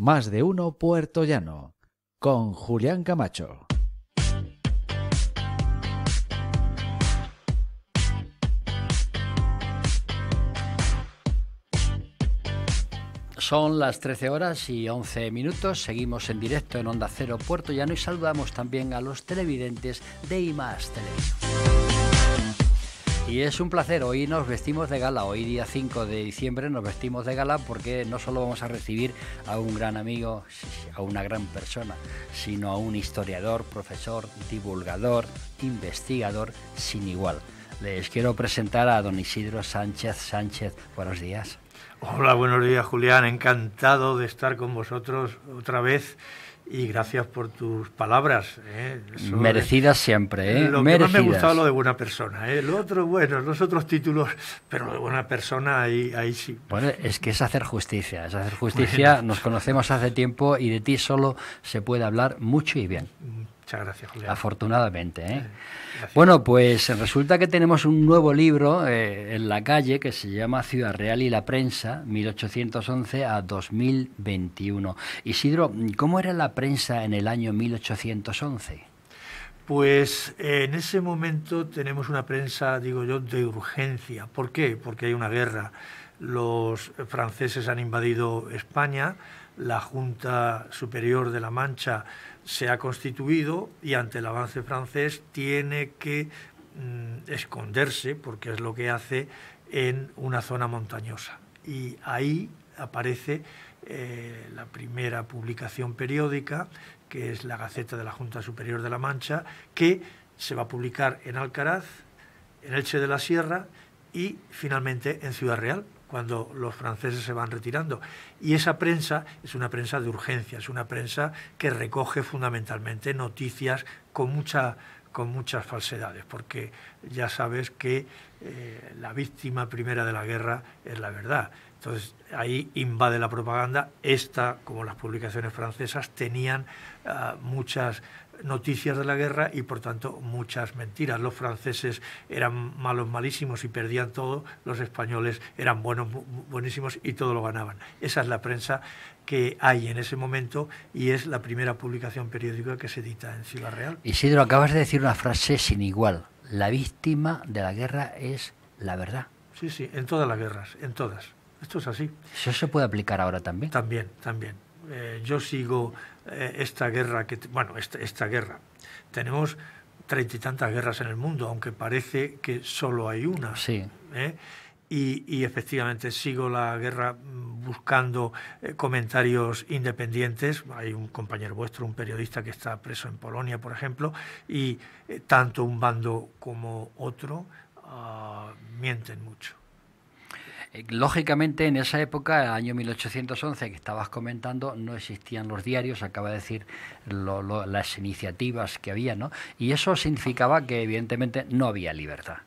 Más de uno Puerto Llano, con Julián Camacho. Son las 13 horas y 11 minutos. Seguimos en directo en Onda Cero Puerto Llano y saludamos también a los televidentes de IMAS Televisión. Y es un placer, hoy nos vestimos de gala, hoy día 5 de diciembre nos vestimos de gala porque no solo vamos a recibir a un gran amigo, a una gran persona, sino a un historiador, profesor, divulgador, investigador sin igual. Les quiero presentar a don Isidro Sánchez Sánchez. Buenos días. Hola, buenos días Julián, encantado de estar con vosotros otra vez y gracias por tus palabras. ¿eh? Merecidas siempre, ¿eh? Lo me gustaba lo de buena persona. ¿eh? Lo otro, bueno, los otros títulos, pero lo de buena persona ahí, ahí sí. Bueno, es que es hacer justicia, es hacer justicia. Nos conocemos hace tiempo y de ti solo se puede hablar mucho y bien. Mm. Muchas gracias, Julián. Afortunadamente. ¿eh? Bueno, pues resulta que tenemos un nuevo libro eh, en la calle que se llama Ciudad Real y la prensa, 1811 a 2021. Isidro, ¿cómo era la prensa en el año 1811? Pues eh, en ese momento tenemos una prensa, digo yo, de urgencia. ¿Por qué? Porque hay una guerra. Los franceses han invadido España, la Junta Superior de la Mancha se ha constituido y ante el avance francés tiene que mm, esconderse, porque es lo que hace en una zona montañosa. Y ahí aparece eh, la primera publicación periódica, que es la Gaceta de la Junta Superior de la Mancha, que se va a publicar en Alcaraz, en Elche de la Sierra y finalmente en Ciudad Real, cuando los franceses se van retirando. Y esa prensa es una prensa de urgencia, es una prensa que recoge fundamentalmente noticias con con muchas falsedades, porque ya sabes que eh, la víctima primera de la guerra es la verdad. Entonces ahí invade la propaganda. Esta, como las publicaciones francesas, tenían ah, muchas noticias de la guerra y por tanto muchas mentiras. Los franceses eran malos, malísimos y perdían todo, los españoles eran buenos, buenísimos y todo lo ganaban. Esa es la prensa que hay en ese momento y es la primera publicación periódica que se edita en Ciudad Real. Isidro, acabas de decir una frase sin igual. La víctima de la guerra es la verdad. Sí, sí, en todas las guerras, en todas. Esto es así. ¿Eso se puede aplicar ahora también? También, también. Eh, yo sigo eh, esta guerra, que, bueno, esta, guerra. Tenemos treinta y tantas guerras en el mundo, aunque parece que solo hay una. Sí. ¿eh? Y, efectivamente sigo la guerra mm, buscando comentarios independientes. Hay un compañero vuestro, un periodista que está preso en Polonia, por ejemplo, y tanto un bando como otro ah, mienten mucho. Eh, lógicamente, en esa época, el año 1811 que estabas comentando, no existían los diarios, acaba de decir las iniciativas que había, ¿no? Y eso significaba que, evidentemente, no había libertad.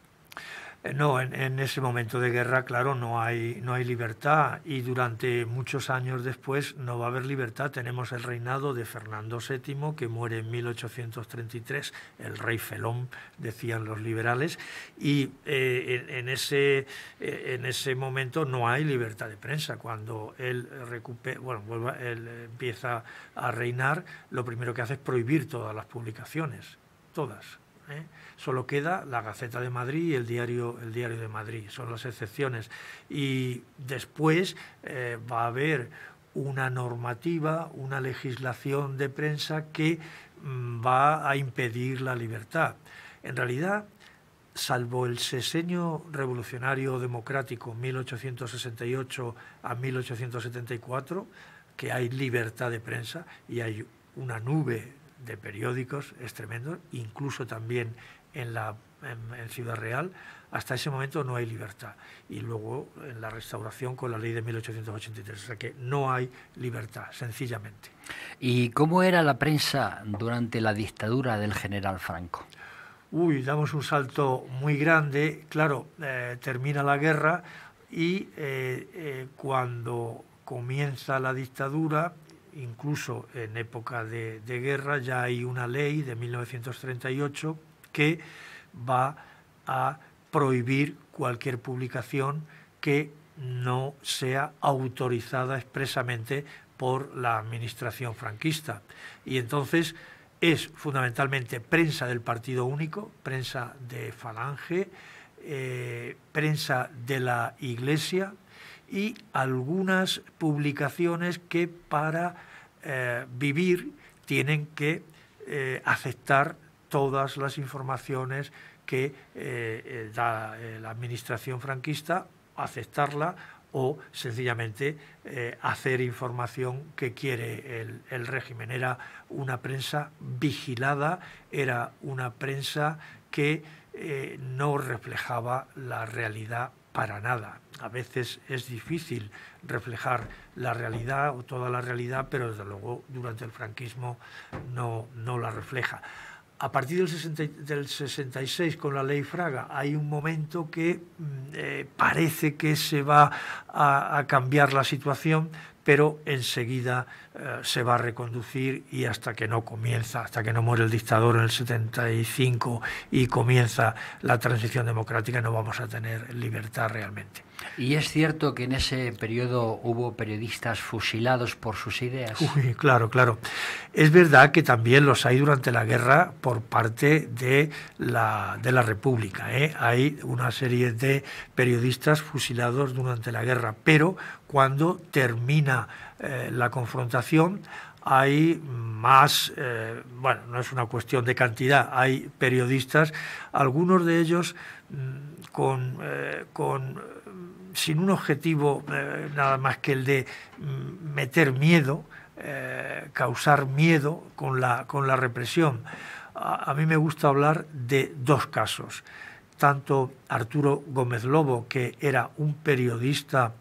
Eh, no, en, ese momento de guerra, claro, no hay, no hay libertad y durante muchos años después no va a haber libertad. Tenemos el reinado de Fernando VII, que muere en 1833, el rey felón, decían los liberales, y eh, en, ese, eh, en ese momento no hay libertad de prensa. Cuando él, recupera, bueno, vuelva, él empieza a reinar, lo primero que hace es prohibir todas las publicaciones, todas ¿eh? Solo queda la Gaceta de Madrid y el diario, el diario de Madrid, son las excepciones. Y después eh, va a haber una normativa, una legislación de prensa que mm, va a impedir la libertad. En realidad, salvo el seseño revolucionario democrático 1868 a 1874, que hay libertad de prensa y hay una nube de periódicos es tremendo, incluso también en, la, Ciudad Real, hasta ese momento no hay libertad. Y luego en la restauración con la ley de 1883, o sea que no hay libertad, sencillamente. ¿Y cómo era la prensa durante la dictadura del general Franco? Uy, damos un salto muy grande, claro, eh, termina la guerra y eh, eh, cuando comienza la dictadura, incluso en época de, guerra, ya hay una ley de 1938 que va a prohibir cualquier publicación que no sea autorizada expresamente por la administración franquista. Y entonces es fundamentalmente prensa del Partido Único, prensa de Falange, eh, prensa de la Iglesia, y algunas publicaciones que para eh, vivir tienen que eh, aceptar todas las informaciones que eh, da la administración franquista, aceptarla o sencillamente hacer información que quiere el, régimen. Era una prensa vigilada, era una prensa que no reflejaba la realidad para nada. A veces es difícil reflejar la realidad o toda la realidad, pero desde luego durante el franquismo no, la refleja. A partir del, 66 con la ley Fraga hay un momento que mm, eh, parece que se va a cambiar la situación, pero enseguida eh, se va a reconducir y hasta que no comienza, hasta que no muere el dictador en el 75 y comienza la transición democrática, no vamos a tener libertad realmente. ¿Y es cierto que en ese periodo hubo periodistas fusilados por sus ideas? Uy, claro, claro. Es verdad que también los hay durante la guerra por parte de la, de la República. ¿eh? Hay una serie de periodistas fusilados durante la guerra, pero cuando termina eh, la confrontación hay más, eh, bueno, no es una cuestión de cantidad, hay periodistas, algunos de ellos mm, eh, con, sin un objetivo nada más que el de mm, meter miedo, causar miedo con la, represión. a mí me gusta hablar de dos casos, tanto Arturo Gómez Lobo, que era un periodista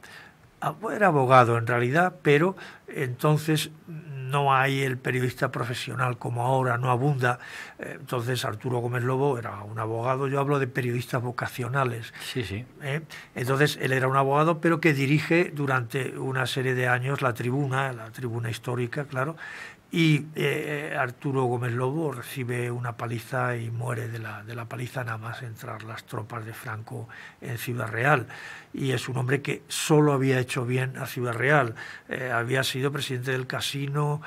Ah, era abogado en realidad, pero entonces no hay el periodista profesional como ahora, no abunda. Eh, entonces Arturo Gómez Lobo era un abogado, yo hablo de periodistas vocacionales. Sí, sí. Eh, entonces él era un abogado, pero que dirige durante una serie de años la tribuna, la tribuna histórica, claro, y eh, Arturo Gómez Lobo recibe una paliza y muere de la, de la paliza nada más entrar las tropas de Franco en Ciudad Real. Y es un hombre que solo había hecho bien a Ciudad Real. Eh, había sido presidente del casino.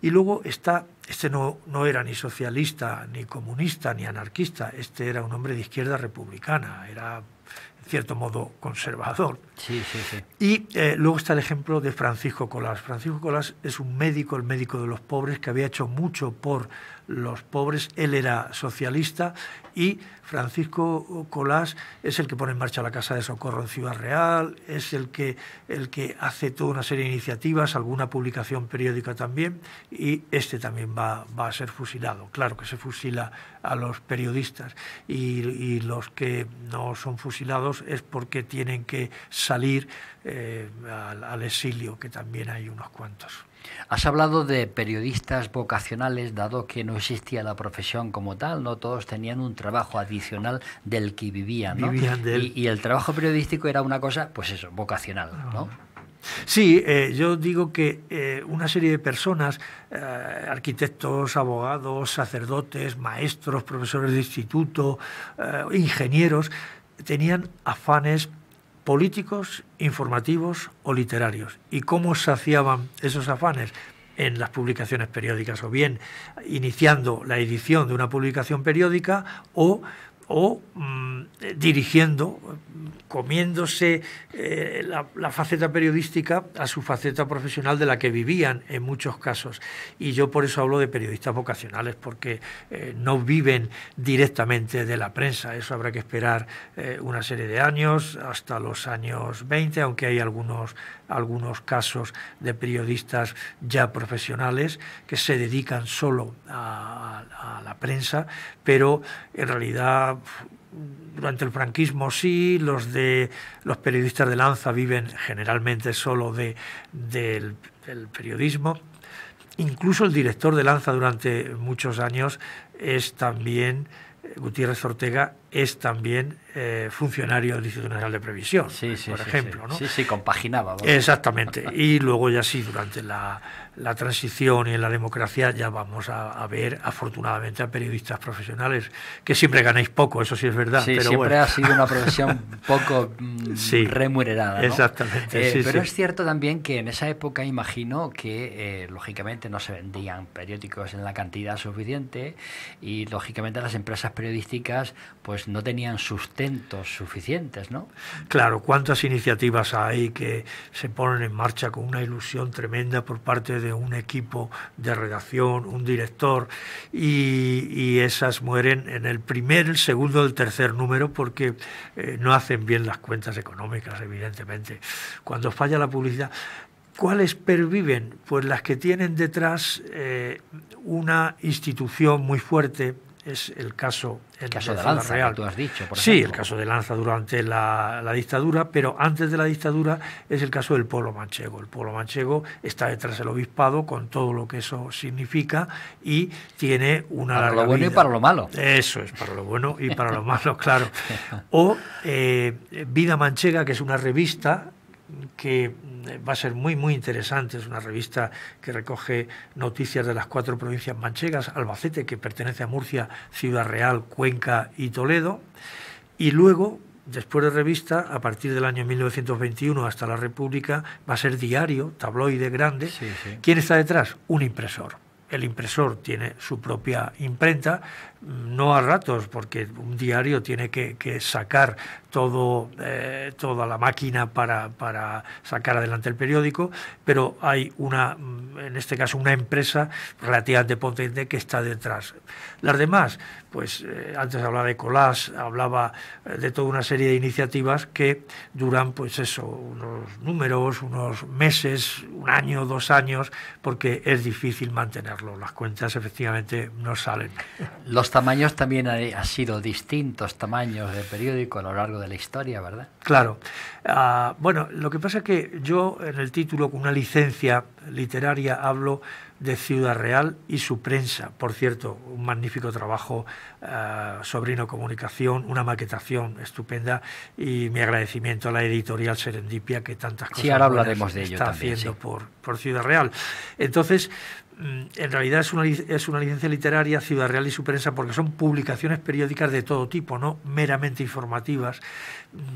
Y luego está, este no, no era ni socialista, ni comunista, ni anarquista. Este era un hombre de izquierda republicana. Era cierto modo conservador. Y eh, luego está el ejemplo de Francisco Colás. Francisco Colás es un médico, el médico de los pobres, que había hecho mucho por los pobres, él era socialista y Francisco Colás es el que pone en marcha la Casa de Socorro en Ciudad Real, es el que, el que hace toda una serie de iniciativas, alguna publicación periódica también, y este también va, a ser fusilado. Claro que se fusila a los periodistas y, los que no son fusilados es porque tienen que salir eh, al exilio, que también hay unos cuantos. Has hablado de periodistas vocacionales, dado que no existía la profesión como tal, no todos tenían un trabajo adicional del que vivían, ¿no? Vivían Y, el trabajo periodístico era una cosa, pues eso, vocacional, ah. ¿no? Sí, eh, yo digo que eh, una serie de personas, eh, arquitectos, abogados, sacerdotes, maestros, profesores de instituto, ingenieros, tenían afanes políticos, informativos o literarios. ¿Y cómo saciaban esos afanes? en las publicaciones periódicas, o bien iniciando la edición de una publicación periódica o o mm, eh, dirigiendo, comiéndose eh, la, faceta periodística a su faceta profesional de la que vivían en muchos casos. Y yo por eso hablo de periodistas vocacionales, porque eh, no viven directamente de la prensa. Eso habrá que esperar una serie de años, hasta los años 20, aunque hay algunos algunos casos de periodistas ya profesionales que se dedican solo a, la prensa, pero en realidad durante el franquismo sí, los de los periodistas de Lanza viven generalmente solo de, del periodismo. Incluso el director de Lanza durante muchos años es también eh, Gutiérrez Ortega es también eh, funcionario del Instituto Nacional de Previsión, por ejemplo. ¿no? Sí, sí, compaginaba. Exactamente. Y luego ya sí, durante la, la transición y en la democracia ya vamos a, ver, afortunadamente, a periodistas profesionales, que siempre ganáis poco, eso sí es verdad. Sí, pero siempre ha sido una profesión poco mm, remunerada. ¿no? Exactamente. Eh, pero es cierto también que en esa época imagino que, eh, lógicamente, no se vendían periódicos en la cantidad suficiente y, lógicamente, las empresas periodísticas pues no tenían sustentos suficientes, ¿no? Claro, ¿cuántas iniciativas hay que se ponen en marcha con una ilusión tremenda por parte de ...de un equipo de redacción, un director, y, esas mueren en el primer, el segundo, el tercer número porque eh, no hacen bien las cuentas económicas, evidentemente. Cuando falla la publicidad, ¿Cuáles perviven? Pues las que tienen detrás eh, una institución muy fuerte, es el caso, el caso de Lanza, Real. tú has dicho, sí, el caso de Lanza durante la, dictadura, pero antes de la dictadura es el caso del pueblo manchego. El pueblo manchego está detrás del obispado con todo lo que eso significa y tiene una para lo bueno y para lo malo. Eso es, para lo bueno y para lo malo, claro. O eh, Vida Manchega, que es una revista que eh, va a ser muy, muy interesante. Es una revista que recoge noticias de las cuatro provincias manchegas, Albacete, que pertenece a Murcia, Ciudad Real, Cuenca y Toledo. Y luego, después de revista, a partir del año 1921 hasta la República, va a ser diario, tabloide grande. ¿Quién está detrás? Un impresor. El impresor tiene su propia imprenta, no a ratos, porque un diario tiene que, sacar todo, eh, toda la máquina para, para, sacar adelante el periódico, pero hay una, mm, en este caso, una empresa relativamente potente que está detrás. Las demás, pues eh, antes hablaba de Colas hablaba eh, de toda una serie de iniciativas que duran, pues eso, unos números, unos meses, un año, dos años, porque es difícil mantenerlo. Las cuentas efectivamente no salen tamaños también han sido distintos tamaños de periódico a lo largo de la historia, ¿verdad? Claro. Ah, bueno, lo que pasa es que yo en el título, con una licencia literaria, hablo de Ciudad Real y su prensa. Por cierto, un magnífico trabajo, ah, Sobrino Comunicación, una maquetación estupenda y mi agradecimiento a la editorial Serendipia que tantas cosas está haciendo por, por Ciudad Real. Entonces, Mm, en realidad es una, es una licencia literaria, Ciudad Real y prensa porque son publicaciones periódicas de todo tipo, no meramente informativas,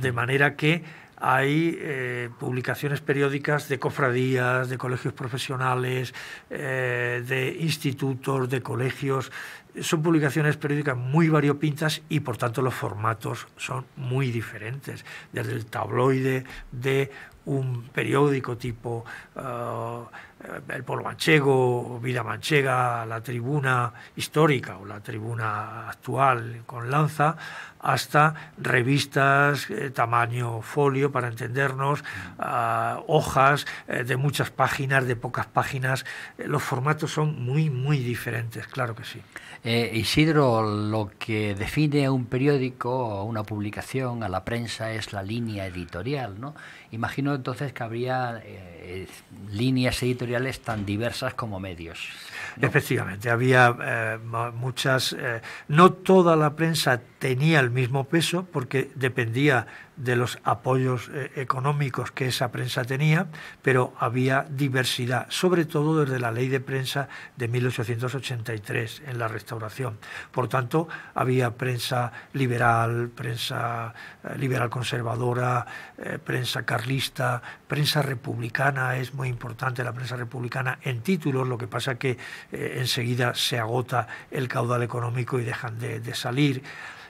de manera que hay eh, publicaciones periódicas de cofradías, de colegios profesionales, eh, de institutos, de colegios. Son publicaciones periódicas muy variopintas y por tanto los formatos son muy diferentes, desde el tabloide de un periódico tipo... Ah, eh, el pueblo manchego, Vida Manchega, la tribuna histórica o la tribuna actual con Lanza, hasta revistas eh, tamaño folio, para entendernos, ah, hojas eh, de muchas páginas, de pocas páginas. Eh, los formatos son muy, muy diferentes, claro que sí. Isidro, lo que define a un periódico o una publicación, a la prensa, es la línea editorial, ¿no? Imagino entonces que habría líneas editoriales tan diversas como medios. Efectivamente, había muchas... no toda la prensa tenía el el mismo peso porque dependía de los apoyos eh, económicos que esa prensa tenía, pero había diversidad, sobre todo desde la ley de prensa de 1883 en la restauración. Por tanto, había prensa liberal, prensa eh, liberal conservadora, eh, prensa carlista, prensa republicana, es muy importante la prensa republicana en títulos, lo que pasa que enseguida se agota el caudal económico y dejan de salir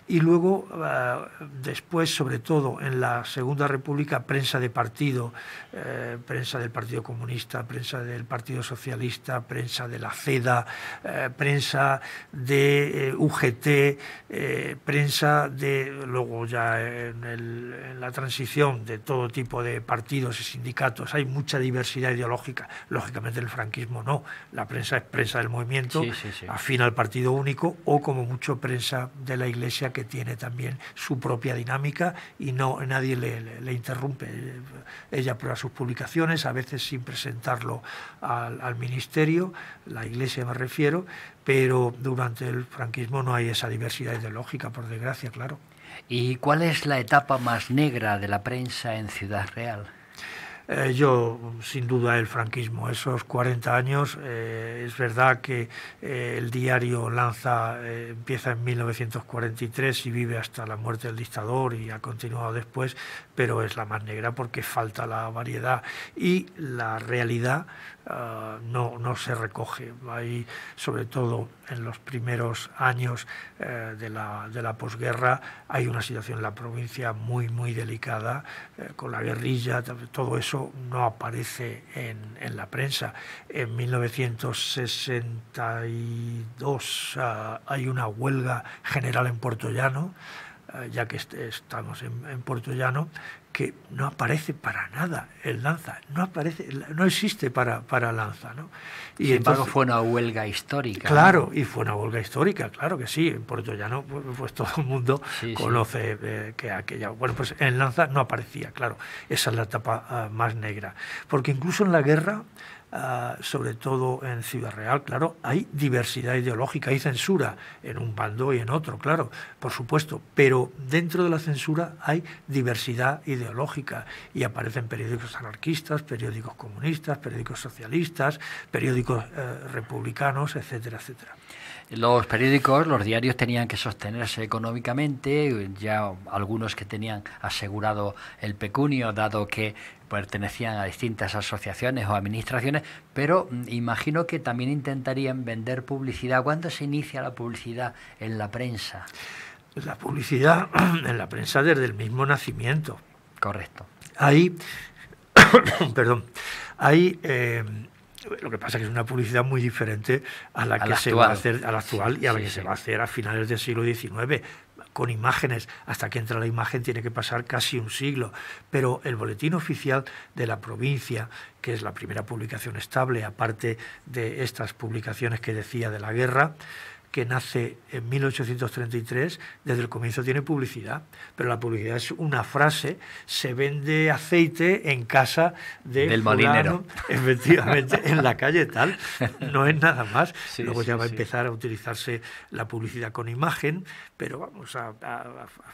y luego ah, después, sobre todo en la Segunda República, prensa de partido, eh, prensa del Partido Comunista, prensa del Partido Socialista, prensa de la CEDA, eh, prensa de eh, UGT, prensa de, luego ya en, la transición de todo tipo de partidos y sindicatos, hay mucha diversidad ideológica, lógicamente el franquismo no, la prensa es prensa del movimiento, afina afín al partido único o como mucho prensa de la Iglesia que tiene también su propia dinámica y no nadie le, interrumpe. Ella por sus publicaciones, a veces sin presentarlo al, al ministerio, la iglesia me refiero, pero durante el franquismo no hay esa diversidad ideológica, por desgracia, claro. ¿Y cuál es la etapa más negra de la prensa en Ciudad Real? Eh, yo, sin duda, el franquismo, esos 40 años, eh, es verdad que eh, el diario lanza, empieza en 1943 y vive hasta la muerte del dictador y ha continuado después, pero es la más negra porque falta la variedad y la realidad Ah, no, no se recoge. sobre todo en los primeros años eh, de, la, posguerra, hay una situación en la provincia muy, muy delicada, eh, con la guerrilla, todo eso no aparece en, la prensa. En 1962 ah, hay una huelga general en Puerto eh, ya que estamos en, en que no aparece para nada el lanza, no aparece, no existe para, lanza. ¿no? Y Sin embargo fue una huelga histórica. Claro, y fue una huelga histórica, claro que sí, en Puerto pues, pues, todo el mundo conoce eh, que aquella... Bueno, pues en lanza no aparecía, claro, esa es la etapa ah, más negra, porque incluso en la guerra Ah, sobre todo en Ciudad Real, claro, hay diversidad ideológica, hay censura en un bando y en otro, claro, por supuesto, pero dentro de la censura hay diversidad ideológica y aparecen periódicos anarquistas, periódicos comunistas, periódicos socialistas, periódicos eh, republicanos, etcétera, etcétera. Los periódicos, los diarios tenían que sostenerse económicamente, ya algunos que tenían asegurado el pecunio, dado que pertenecían a distintas asociaciones o administraciones, pero mm, imagino que también intentarían vender publicidad. ¿Cuándo se inicia la publicidad en la prensa? La publicidad en la prensa desde el mismo nacimiento. Correcto. Ahí, perdón, hay lo que pasa es que es una publicidad muy diferente a la que se actual. va a hacer, actual y a la que se va a hacer a finales del siglo XIX, con imágenes. Hasta que entra la imagen tiene que pasar casi un siglo. Pero el boletín oficial de la provincia, que es la primera publicación estable, aparte de estas publicaciones que decía de la guerra, que nace en 1833, desde el comienzo tiene publicidad, pero la publicidad es una frase, se vende aceite en casa del marinero. efectivamente, en la calle tal, no es nada más. Luego ya va a empezar a utilizarse la publicidad con imagen, pero vamos, a,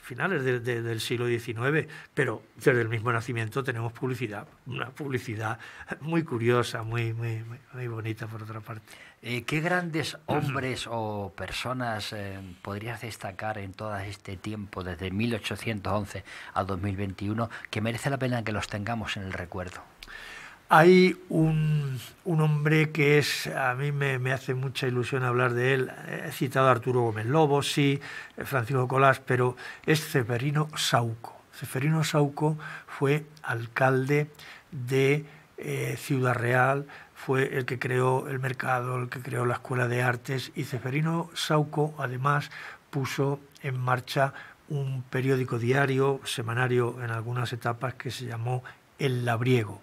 finales del siglo XIX, pero desde el mismo nacimiento tenemos publicidad, una publicidad muy curiosa, muy, muy, muy, bonita por otra parte. Eh, ¿Qué grandes hombres o personas eh, podrías destacar en todo este tiempo, desde 1811 a 2021, que merece la pena que los tengamos en el recuerdo? Hay un, hombre que es, a mí me, hace mucha ilusión hablar de él, he citado a Arturo Gómez Lobo, sí, Francisco Colás, pero es Ceferino Sauco. Ceferino Sauco fue alcalde de eh, Ciudad Real, fue el que creó el mercado, el que creó la Escuela de Artes y Ceferino Sauco además puso en marcha un periódico diario, semanario en algunas etapas que se llamó El Labriego.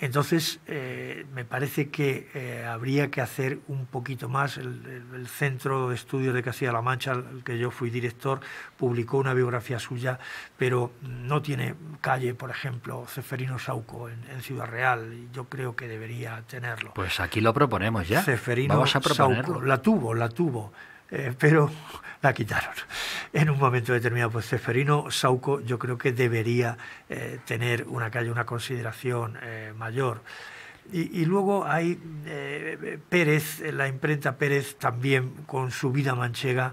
Entonces, eh, me parece que eh, habría que hacer un poquito más. El, Centro de Estudios de Castilla-La Mancha, al que yo fui director, publicó una biografía suya, pero no tiene calle, por ejemplo, Ceferino Sauco en, Ciudad Real. yo creo que debería tenerlo. Pues aquí lo proponemos ya. Ceferino Sauco. La tuvo, la tuvo. Eh, pero la quitaron. En un momento determinado, pues Ceferino Sauco yo creo que debería eh, tener una calle, una consideración eh, mayor. y, luego hay Pérez, la imprenta Pérez también con su vida manchega.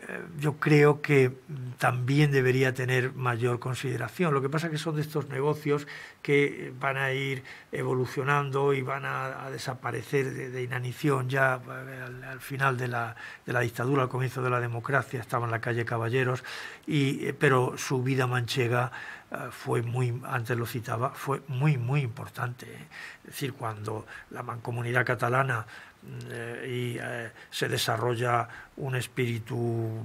Eh, yo creo que también debería tener mayor consideración. Lo que pasa es que son de estos negocios que eh, van a ir evolucionando y van a, desaparecer de, inanición ya eh, al, final de la, dictadura, al comienzo de la democracia, estaba en la calle Caballeros, y, pero su vida manchega fue muy, antes lo citaba, fue muy, muy importante. Es decir, cuando la mancomunidad catalana mm, y, se desarrolla un espíritu,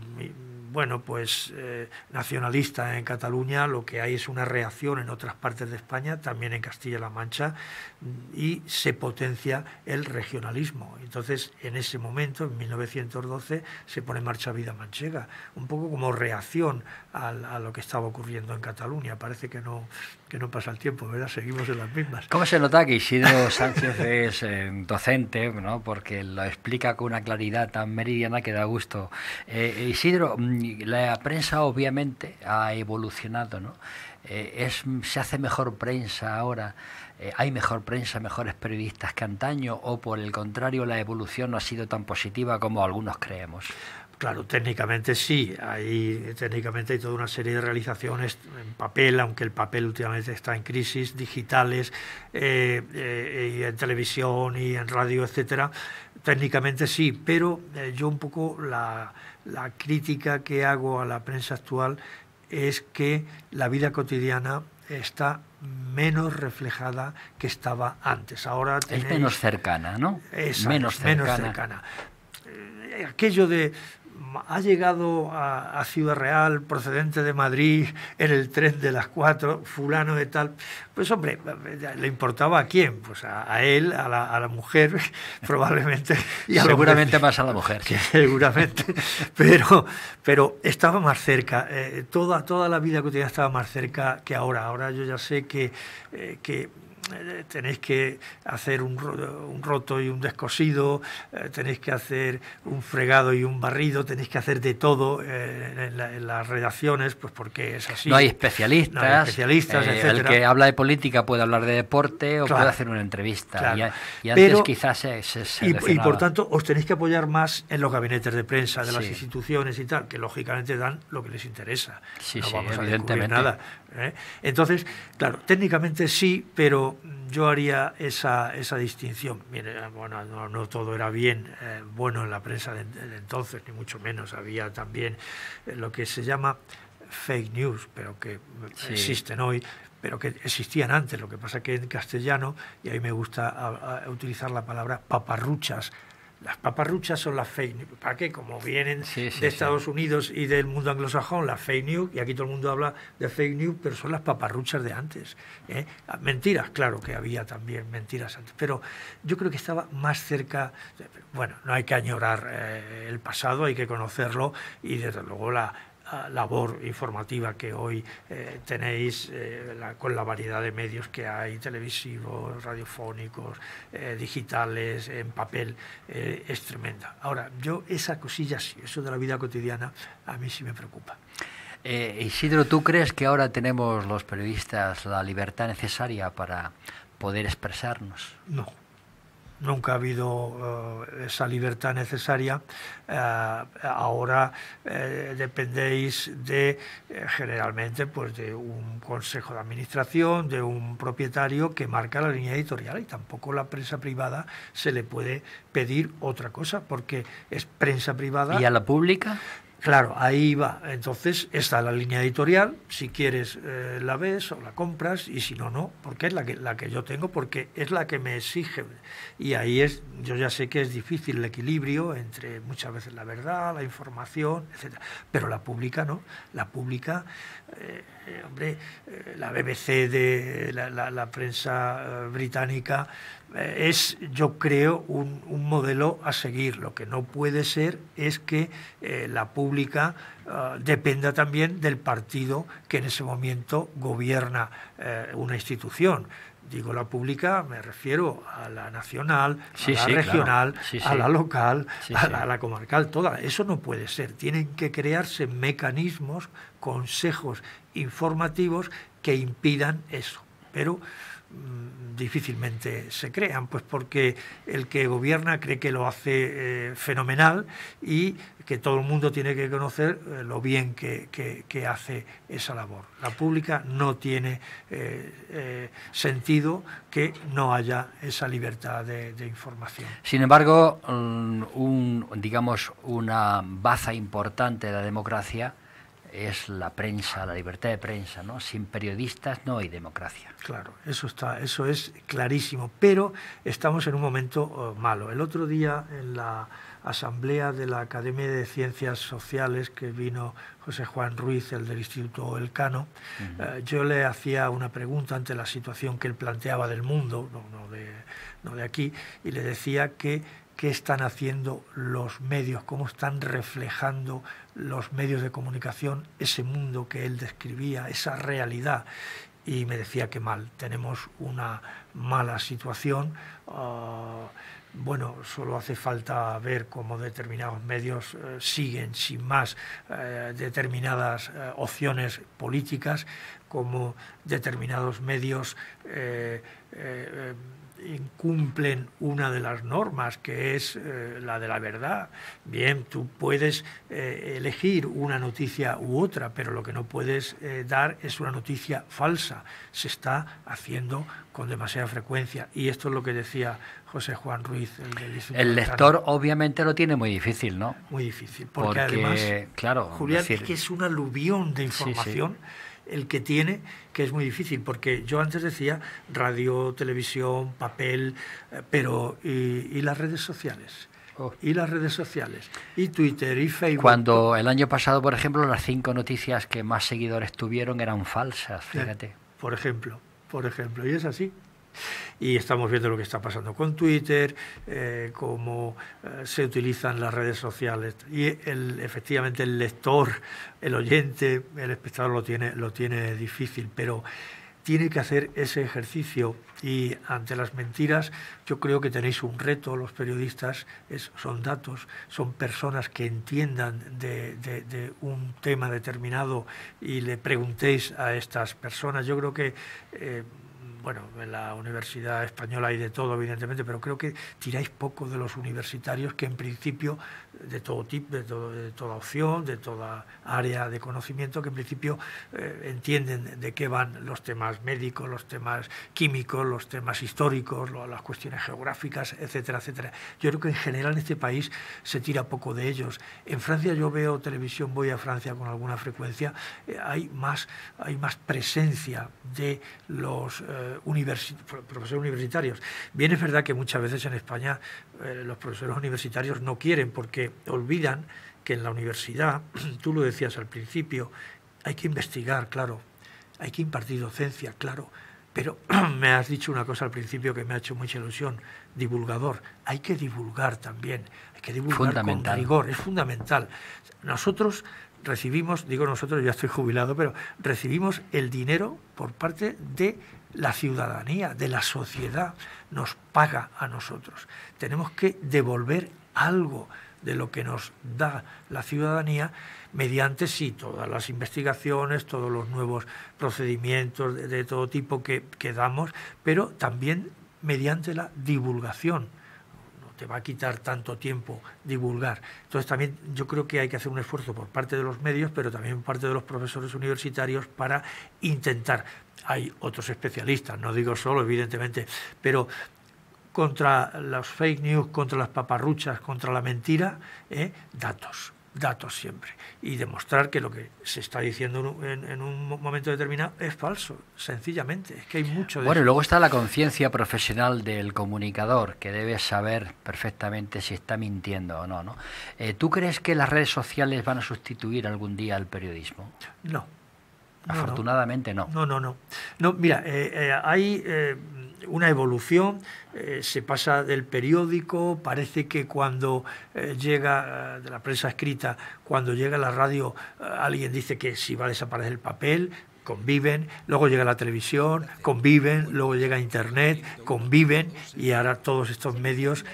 bueno, pues eh, nacionalista en Cataluña, lo que hay es una reacción en otras partes de España, también en Castilla-La Mancha, y se potencia el regionalismo. Entonces, en ese momento, en 1912, se pone en marcha Vida Manchega, un poco como reacción a, lo que estaba ocurriendo en Cataluña. Parece que no, que no pasa el tiempo, ¿verdad? Seguimos en las mismas. ¿Cómo se nota que Isidro Sánchez es eh, docente, ¿no? porque lo explica con una claridad tan meridiana que da gusto. Eh, Isidro, mm, la prensa obviamente ha evolucionado, ¿no? Eh, se hace mejor prensa ahora, eh, hay mejor prensa, mejores periodistas que antaño, o por el contrario, la evolución no ha sido tan positiva como algunos creemos. Claro, técnicamente sí, hay, técnicamente hay toda una serie de realizaciones en papel, aunque el papel últimamente está en crisis, digitales, y en televisión y en radio, etcétera, técnicamente sí, pero eh, yo un poco la, crítica que hago a la prensa actual es que la vida cotidiana está menos reflejada que estaba antes. Ahora es menos cercana, ¿no? menos cercana. Eh, aquello de ha llegado a, Ciudad Real procedente de Madrid en el tren de las cuatro, fulano de tal. Pues hombre, ¿le importaba a quién? Pues a, él, a la, mujer, probablemente. Y seguramente pasa más a la mujer. seguramente, pero, pero estaba más cerca. Eh, toda, toda la vida cotidiana estaba más cerca que ahora. Ahora yo ya sé que, eh, que eh, tenéis que hacer un, roto y un descosido, eh, tenéis que hacer un fregado y un barrido, tenéis que hacer de todo eh, en, las redacciones, pues porque es así. No hay especialistas. el que habla de política puede hablar de deporte o puede hacer una entrevista. Y, antes quizás se, y, por tanto, os tenéis que apoyar más en los gabinetes de prensa de las instituciones y tal, que lógicamente dan lo que les interesa. Sí, no sí, vamos evidentemente. nada. ¿eh? Entonces, claro, técnicamente sí, pero yo haría esa, esa distinción. bueno, no, todo era bien eh, bueno en la prensa de, entonces, ni mucho menos. Había también eh, lo que se llama fake news, pero que existen hoy, pero que existían antes. Lo que pasa que en castellano, y ahí me gusta utilizar la palabra paparruchas, las paparruchas son las fake news. ¿Para qué? Como vienen de Estados Unidos y del mundo anglosajón, las fake news, y aquí todo el mundo habla de fake news, pero son las paparruchas de antes. ¿eh? Ah, mentiras, claro que había también mentiras antes, pero yo creo que estaba más cerca. bueno, no hay que añorar eh, el pasado, hay que conocerlo, y desde luego la, labor informativa que hoy eh, tenéis eh, con la variedad de medios que hay, televisivos, radiofónicos, eh, digitales, en papel, es tremenda. Ahora, yo esa cosilla, sí eso de la vida cotidiana, a mí sí me preocupa. Isidro, ¿tú crees que ahora tenemos los periodistas la libertad necesaria para poder expresarnos? No nunca ha habido eh, esa libertad necesaria. Eh, ahora eh, dependéis de, generalmente, pues de un consejo de administración, de un propietario que marca la línea editorial y tampoco la prensa privada se le puede pedir otra cosa porque es prensa privada. ¿Y a la pública? Claro, ahí va. Entonces, está la línea editorial. Si quieres, eh, la ves o la compras, y si no, no, porque es la que, la que yo tengo, porque es la que me exige. Y ahí es, yo ya sé que es difícil el equilibrio entre muchas veces la verdad, la información, etc. Pero la pública, ¿no? La pública, eh, eh, hombre, la BBC, de la prensa británica, eh, es, yo creo, un, modelo a seguir. Lo que no puede ser es que eh, la pública ah, dependa también del partido que en ese momento gobierna eh, una institución. Digo la pública, me refiero a la nacional, a la regional, a la local, a la, a, la, comarcal, toda. Eso no puede ser. Tienen que crearse mecanismos, consejos informativos que impidan eso. Pero Mm, difícilmente se crean, pues porque el que gobierna cree que lo hace eh, fenomenal y que todo el mundo tiene que conocer eh, lo bien que, hace esa labor. La pública no tiene eh, sentido que no haya esa libertad de, de información. Sin embargo, un, digamos, una baza importante de la democracia es la prensa, la libertad de prensa, ¿no? Sin periodistas no hay democracia. Claro, eso está, eso es clarísimo, pero estamos en un momento oh, malo. El otro día en la asamblea de la Academia de Ciencias Sociales que vino José Juan Ruiz, el del Instituto Elcano, eh, yo le hacía una pregunta ante la situación que él planteaba del mundo, no, de, no de aquí, y le decía que qué están haciendo los medios, cómo están reflejando los medios de comunicación ese mundo que él describía, esa realidad. Y me decía que mal, tenemos una mala situación. Ah, bueno, solo hace falta ver cómo determinados medios eh, siguen sin más eh, determinadas eh, opciones políticas, como determinados medios incumplen una de las normas, que es eh, la de la verdad. Bien, tú puedes eh, elegir una noticia u otra, pero lo que no puedes eh, dar es una noticia falsa. Se está haciendo con demasiada frecuencia. Y esto es lo que decía José Juan Ruiz. El, lector obviamente lo tiene muy difícil, ¿no? Muy difícil, porque, además, claro, Julián, es que es un aluvión de información el que tiene, que es muy difícil, porque yo antes decía radio, televisión, papel, eh, pero ¿y, las redes sociales? Oh. Y las redes sociales, y Twitter, y Facebook. Cuando el año pasado, por ejemplo, las cinco noticias que más seguidores tuvieron eran falsas, fíjate. Por ejemplo, por ejemplo, y es así, y estamos viendo lo que está pasando con Twitter, eh, cómo eh, se utilizan las redes sociales. Y el, efectivamente el lector, el oyente, el espectador lo tiene, lo tiene difícil, pero tiene que hacer ese ejercicio y ante las mentiras yo creo que tenéis un reto los periodistas, son datos, son personas que entiendan de, un tema determinado y le preguntéis a estas personas. Yo creo que eh, bueno, en la universidad española hay de todo, evidentemente, pero creo que tiráis poco de los universitarios que en principio, de todo tipo, de, toda opción, de toda área de conocimiento, que en principio eh, entienden de qué van los temas médicos, los temas químicos, los temas históricos, las cuestiones geográficas, etcétera, etcétera. Yo creo que en general en este país se tira poco de ellos. En Francia yo veo televisión, voy a Francia con alguna frecuencia, eh, hay, más, hay más presencia de los... Eh, eh, profesores universitarios. Bien, es verdad que muchas veces en España eh, los profesores universitarios no quieren porque olvidan que en la universidad, tú lo decías al principio, hay que investigar, claro, hay que impartir docencia, claro, pero me has dicho una cosa al principio que me ha hecho mucha ilusión, divulgador. Hay que divulgar también, hay que divulgar con rigor, es fundamental. Nosotros recibimos, digo nosotros, ya estoy jubilado, pero recibimos el dinero por parte de la ciudadanía, de la sociedad, nos paga a nosotros. Tenemos que devolver algo de lo que nos da la ciudadanía mediante, sí, todas las investigaciones, todos los nuevos procedimientos de, todo tipo que, que damos, pero también mediante la divulgación te va a quitar tanto tiempo divulgar. Entonces también yo creo que hay que hacer un esfuerzo por parte de los medios, pero también por parte de los profesores universitarios para intentar. Hay otros especialistas, no digo solo, evidentemente, pero contra las fake news, contra las paparruchas, contra la mentira, ¿eh? datos datos siempre y demostrar que lo que se está diciendo en, un momento determinado es falso, sencillamente. Es que hay mucho Bueno, y luego está la conciencia profesional del comunicador, que debe saber perfectamente si está mintiendo o no. ¿no? Eh, ¿Tú crees que las redes sociales van a sustituir algún día al periodismo? No. Afortunadamente no. No, no, no. No, mira, eh, eh, hay eh, una evolución, se pasa del periódico, parece que cuando llega de la prensa escrita, cuando llega la radio, alguien dice que si va a desaparecer el papel, conviven, luego llega la televisión, conviven, luego llega internet, conviven y ahora todos estos medios,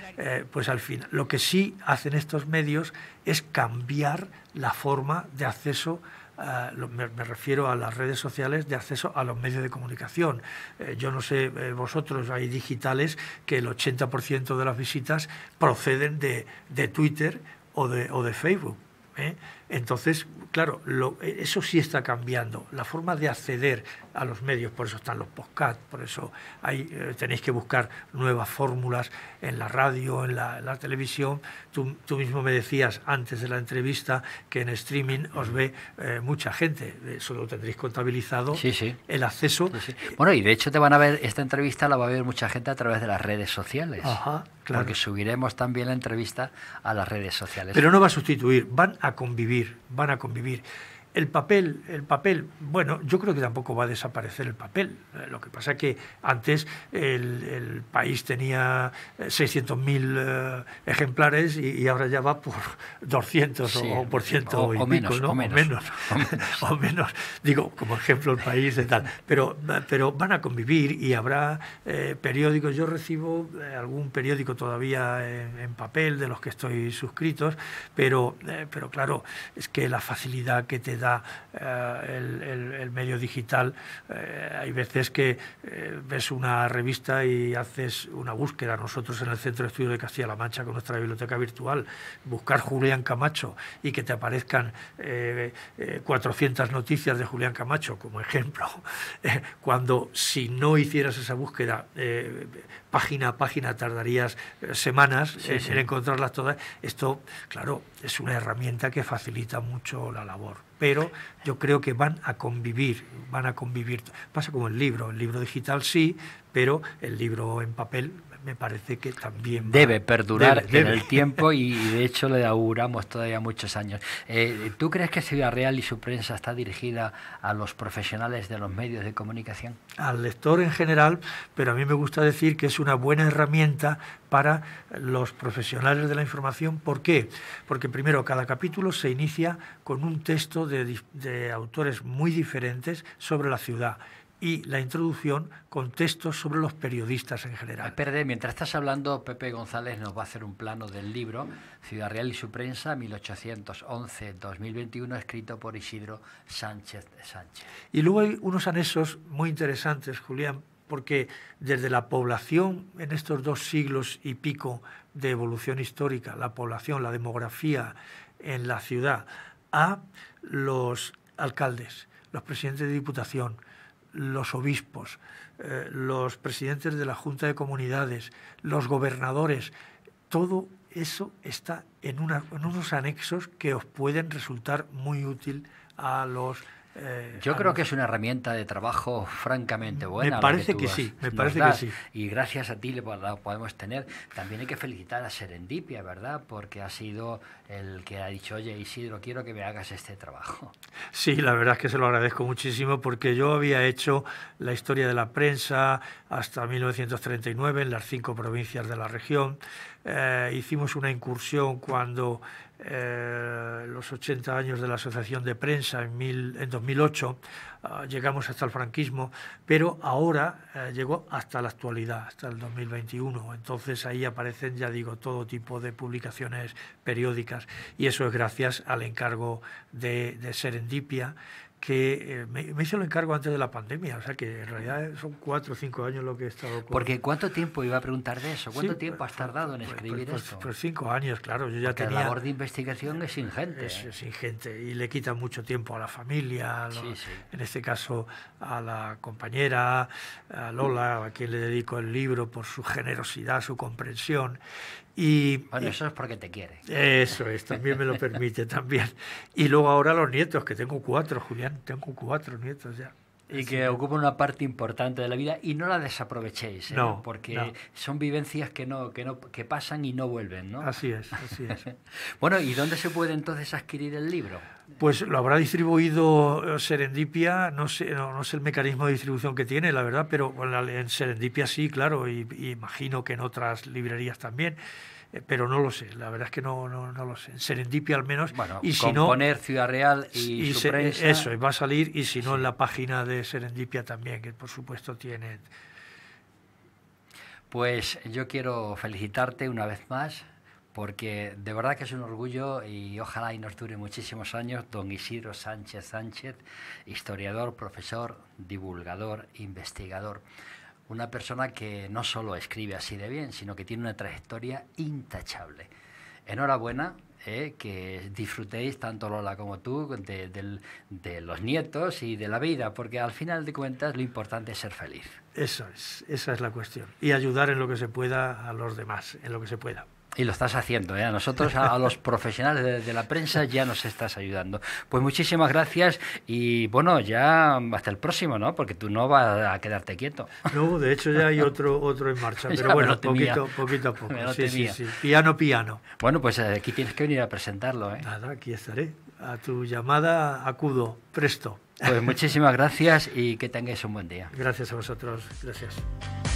pues al final, lo que sí hacen estos medios es cambiar la forma de acceso me, refiero a las redes sociales de acceso a los medios de comunicación. Eh, yo no sé, eh, vosotros hay digitales que el 80% de las visitas proceden de, de Twitter o de, o de Facebook. ¿eh? Entonces, claro, eso sí está cambiando. La forma de acceder a los medios, por eso están los podcasts, por eso hay, eh, tenéis que buscar nuevas fórmulas en la radio, en la, televisión. Tú, mismo me decías antes de la entrevista que en streaming os ve eh, mucha gente, eh, solo tendréis contabilizado, el acceso. bueno, y de hecho te van a ver, esta entrevista la va a ver mucha gente a través de las redes sociales. Ajá, claro. Porque subiremos también la entrevista a las redes sociales. Pero no va a sustituir, van a convivir, van a convivir. El papel, el papel, bueno, yo creo que tampoco va a desaparecer el papel. Eh, lo que pasa es que antes el, el país tenía 600.000 eh, eh, ejemplares y, ahora ya va por 200 o, por ciento o, menos, O menos, o menos. Digo, como ejemplo el país de tal. Pero, pero van a convivir y habrá periódicos. Yo recibo algún periódico todavía en, papel de los que estoy suscritos, pero, pero claro, es que la facilidad que te da eh, el, medio digital, eh, hay veces que eh, ves una revista y haces una búsqueda. Nosotros en el Centro de Estudios de Castilla-La Mancha, con nuestra biblioteca virtual, buscar Julián Camacho y que te aparezcan 400 noticias de Julián Camacho, como ejemplo, cuando si no hicieras esa búsqueda página a página tardarías semanas en, encontrarlas todas, esto, claro, es una herramienta que facilita mucho la labor pero yo creo que van a convivir, van a convivir. Pasa como el libro, el libro digital sí, pero el libro en papel me parece que también... Debe perdurar en el tiempo y, de hecho le auguramos todavía muchos años. Eh, ¿Tú crees que Ciudad Real y su prensa está dirigida a los profesionales de los medios de comunicación? Al lector en general, pero a mí me gusta decir que es una buena herramienta para los profesionales de la información. ¿Por qué? Porque primero, cada capítulo se inicia con un texto de autores muy diferentes sobre la ciudad y la introducción con textos sobre los periodistas en general. mientras estás hablando, Pepe González nos va a hacer un plano del libro Ciudad Real y su prensa 1811-2021, escrito por Isidro Sánchez Sánchez. Y luego hay unos anexos muy interesantes, Julián, porque desde la población en estos dos siglos y pico de evolución histórica, la población, la demografía en la ciudad, a los alcaldes, los presidentes de diputación, los obispos, eh, los presidentes de la Junta de Comunidades, los gobernadores, todo eso está en, en unos anexos que os pueden resultar muy útil a los eh, yo creo que es una herramienta de trabajo francamente buena. Me parece que, sí, me parece que sí. Y gracias a ti la podemos tener. También hay que felicitar a Serendipia, ¿verdad? Porque ha sido el que ha dicho, oye Isidro, quiero que me hagas este trabajo. Sí, la verdad es que se lo agradezco muchísimo porque yo había hecho la historia de la prensa hasta 1939 en las cinco provincias de la región. Eh, hicimos una incursión cuando eh, los 80 años de la Asociación de Prensa en, en 2008, ah, llegamos hasta el franquismo, pero ahora eh, llegó hasta la actualidad, hasta el 2021. Entonces ahí aparecen, ya digo, todo tipo de publicaciones periódicas y eso es gracias al encargo de Serendipia que eh, me, me, lo encargo antes de la pandemia, o sea que en realidad son cuatro o cinco años lo que he estado... Porque ¿cuánto tiempo iba a preguntar de eso? ¿Cuánto pues, tiempo has pues, tardado en pues, escribir esto? Pues cinco años, claro, yo ya tenía... La labor de investigación es ingente. Es, ingente y le quita mucho tiempo a la familia, en este caso a la compañera, a Lola, a quien le dedico el libro por su generosidad, su comprensión y, eh, eso es porque te quiere. Eso es, también me lo permite, también. Y luego ahora los nietos, que tengo cuatro, Julián, tengo cuatro nietos ya. Y que ocupa una parte importante de la vida y no la desaprovechéis, ¿eh? porque son vivencias que no, que no que pasan y no vuelven, ¿no? Así es, así es. bueno, ¿y dónde se puede entonces adquirir el libro? Pues lo habrá distribuido eh, Serendipia, no sé, no, sé el mecanismo de distribución que tiene, la verdad, pero en Serendipia sí, claro, y imagino que en otras librerías también. Eh, pero no lo sé, la verdad es que no, lo sé. Serendipia al menos. y si no, poner Ciudad Real y, eh, Eso, va a salir, y si no, en la página de Serendipia también, que por supuesto tiene. Pues yo quiero felicitarte una vez más, porque de verdad que es un orgullo y ojalá y nos dure muchísimos años don Isidro Sánchez Sánchez, historiador, profesor, divulgador, investigador una persona que no solo escribe así de bien, sino que tiene una trayectoria intachable. Enhorabuena, eh, que disfrutéis tanto Lola como tú de, de, los nietos y de la vida, porque al final de cuentas lo importante es ser feliz. Eso es, esa es la cuestión. Y ayudar en lo que se pueda a los demás, en lo que se pueda. Y lo estás haciendo, ¿eh? a nosotros, a, los profesionales de, la prensa, ya nos estás ayudando. Pues muchísimas gracias y bueno, ya hasta el próximo, ¿no? Porque tú no vas a quedarte quieto. No, de hecho ya hay otro, otro en marcha, pero bueno, poquito, a poco. Sí, sí, Piano, piano. Bueno, pues eh, aquí tienes que venir a presentarlo. ¿eh? Nada, aquí estaré. A tu llamada acudo, presto. Pues muchísimas gracias y que tengáis un buen día. Gracias a vosotros. Gracias.